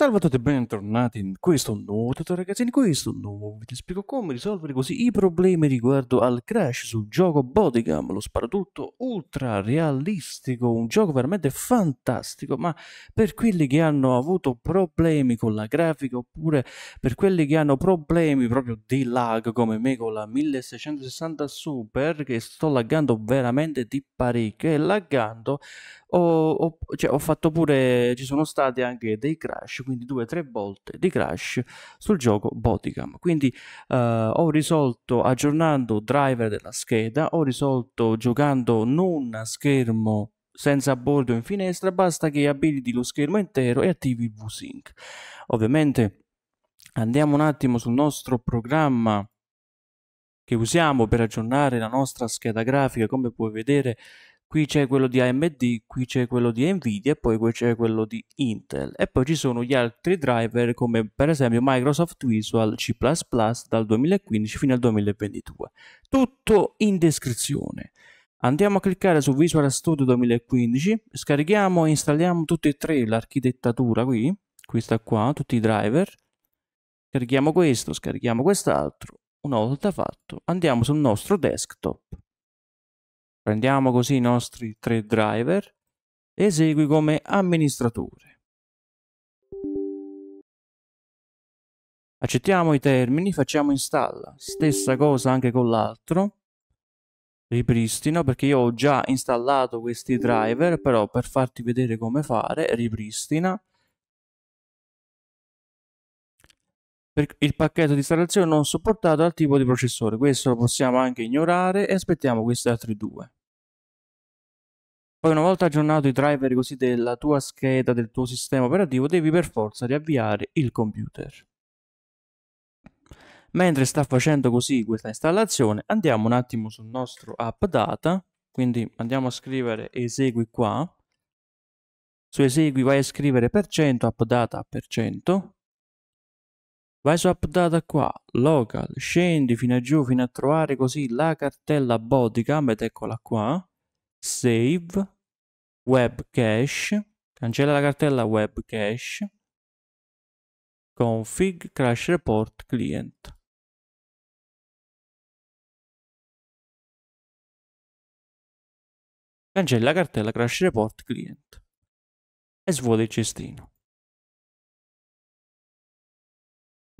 Salve a tutti e bentornati in questo nuovo tutorial ragazzi, in questo nuovo video vi spiego come risolvere così i problemi riguardo al crash sul gioco Bodycam, lo sparatutto ultra realistico, un gioco veramente fantastico, ma per quelli che hanno avuto problemi con la grafica oppure per quelli che hanno problemi proprio di lag come me con la 1660 Super che sto laggando veramente di parecchio e laggando ho, ho, cioè, ho, fatto pure, ci sono stati anche dei crash, quindi due o tre volte di crash sul gioco Bodycam. Quindi eh, ho risolto aggiornando driver della scheda, ho risolto giocando non a schermo senza bordo in finestra, basta che abiliti lo schermo intero e attivi il VSync. Ovviamente andiamo un attimo sul nostro programma che usiamo per aggiornare la nostra scheda grafica, come puoi vedere qui c'è quello di AMD, qui c'è quello di Nvidia e poi qui c'è quello di Intel. E poi ci sono gli altri driver come per esempio Microsoft Visual C++ dal 2015 fino al 2022. Tutto in descrizione. Andiamo a cliccare su Visual Studio 2015, scarichiamo e installiamo tutti e tre l'architettatura qui, questa qua, tutti i driver. Scarichiamo questo, scarichiamo quest'altro. Una volta fatto, andiamo sul nostro desktop Prendiamo così i nostri tre driver esegui come amministratore. Accettiamo i termini, facciamo installa, stessa cosa anche con l'altro. Ripristino perché io ho già installato questi driver, però per farti vedere come fare, ripristina il pacchetto di installazione non supportato al tipo di processore. Questo lo possiamo anche ignorare e aspettiamo questi altri due. Poi una volta aggiornato i driver così della tua scheda, del tuo sistema operativo, devi per forza riavviare il computer. Mentre sta facendo così questa installazione, andiamo un attimo sul nostro app data, quindi andiamo a scrivere esegui qua, su esegui vai a scrivere per cento, app data per cento, Vai su Updata qua, local, scendi fino a giù fino a trovare così la cartella bodycam ed eccola qua. Save, web cache, cancella la cartella web cache, config, crash report, client. Cancella la cartella crash report client e svuota il cestino.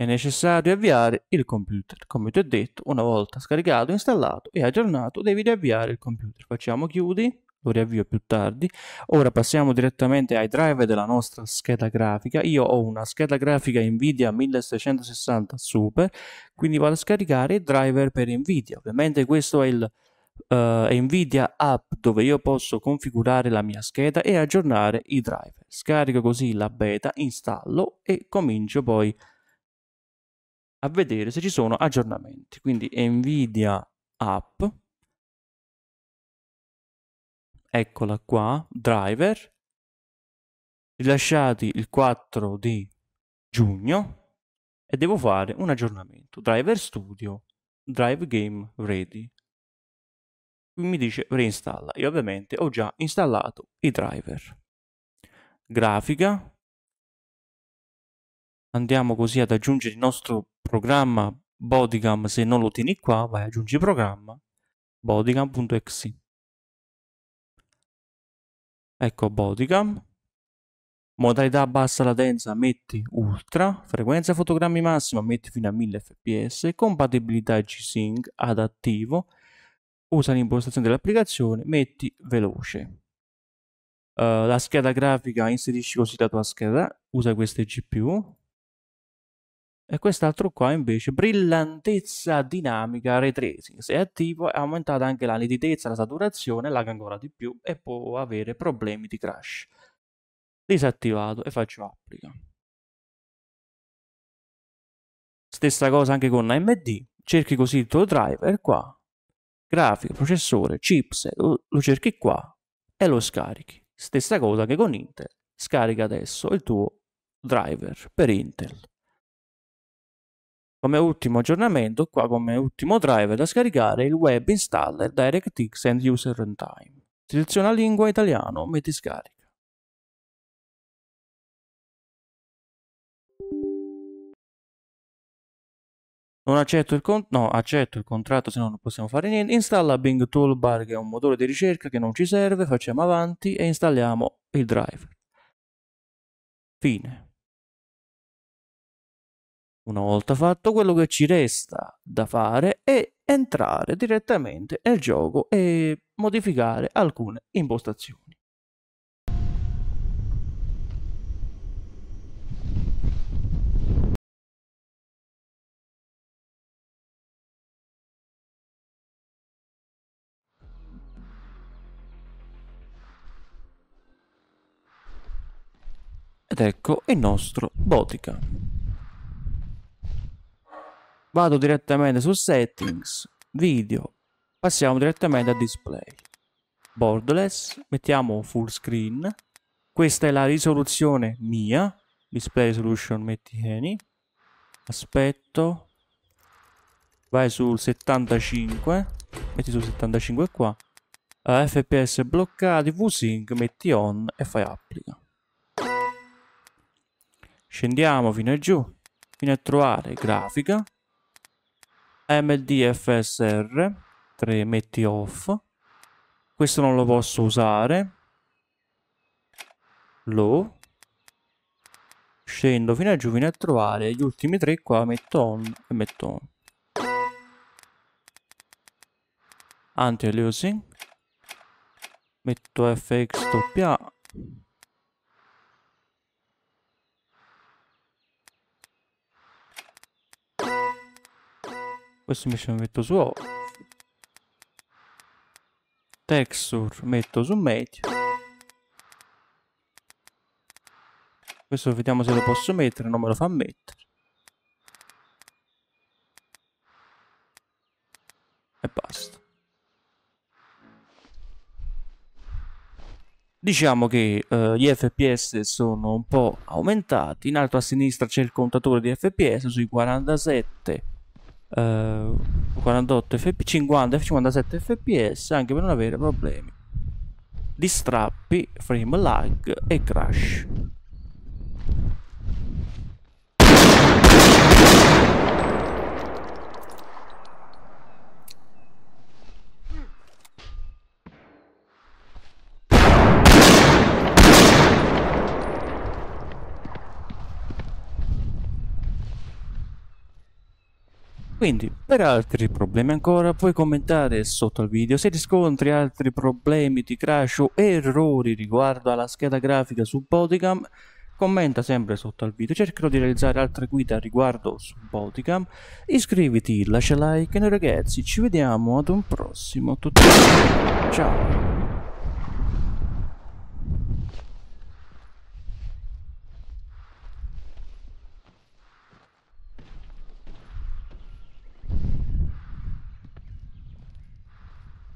È necessario avviare il computer. Come ti ho detto, una volta scaricato, installato e aggiornato, devi riavviare il computer. Facciamo chiudi, lo riavvio più tardi. Ora passiamo direttamente ai driver della nostra scheda grafica. Io ho una scheda grafica Nvidia 1660 Super, quindi vado a scaricare il driver per Nvidia. Ovviamente questo è il uh, Nvidia app dove io posso configurare la mia scheda e aggiornare i driver. Scarico così la beta, installo e comincio poi a a vedere se ci sono aggiornamenti. Quindi Nvidia App, eccola qua, driver, rilasciati il 4 di giugno e devo fare un aggiornamento. Driver Studio, Drive Game Ready. Qui mi dice reinstalla. Io ovviamente ho già installato i driver. Grafica. Andiamo così ad aggiungere il nostro programma bodycam se non lo tieni qua vai aggiungi programma bodycam.exe ecco bodycam modalità bassa latenza metti ultra frequenza fotogrammi massima metti fino a 1000 fps compatibilità G-Sync adattivo usa l'impostazione dell'applicazione metti veloce Uh, la scheda grafica inserisci così la tua scheda, usa queste GPU, e quest'altro qua invece brillantezza dinamica ray tracing se è attivo è aumentata anche la nitidezza la saturazione lag ancora di più e può avere problemi di crash disattivato e faccio applica stessa cosa anche con AMD cerchi così il tuo driver qua grafica, processore, chipset lo cerchi qua e lo scarichi stessa cosa anche con Intel scarica adesso il tuo driver per Intel come ultimo aggiornamento, qua come ultimo driver da scaricare il web installer DirectX End User Runtime. Seleziona lingua italiano, metti scarica. Non accetto il, con- no, accetto il contratto, se no non possiamo fare niente. Installa Bing Toolbar, che è un motore di ricerca che non ci serve. Facciamo avanti e installiamo il driver. Fine. Una volta fatto quello che ci resta da fare è entrare direttamente nel gioco e modificare alcune impostazioni. Ed ecco il nostro Botica vado direttamente su settings, video, passiamo direttamente a display. Borderless, mettiamo full screen, questa è la risoluzione mia, display solution metti any aspetto, vai sul 75, metti sul 75 qua, uh, eh, FPS bloccati, VSync, metti on e fai applica. Scendiamo fino a giù, fino a trovare grafica, MDFSR 3 metti off questo non lo posso usare low scendo fino a giù fino a trovare gli ultimi tre qua metto on e metto on anti aliasing metto fx doppia Questo invece lo metto su off. Texture metto su medio. Questo vediamo se lo posso mettere, non me lo fa mettere. E basta. Diciamo che eh, gli FPS sono un po' aumentati, in alto a sinistra c'è il contatore di FPS sui 47 48 fp 50 57 fps anche per non avere problemi di strappi frame lag e crash Quindi, per altri problemi ancora, puoi commentare sotto al video se riscontri altri problemi di crash o errori riguardo alla scheda grafica su Bodycam. Commenta sempre sotto al video, cercherò di realizzare altre guide riguardo su Bodycam. Iscriviti, lascia like e noi ragazzi ci vediamo ad un prossimo tutorial. Ciao!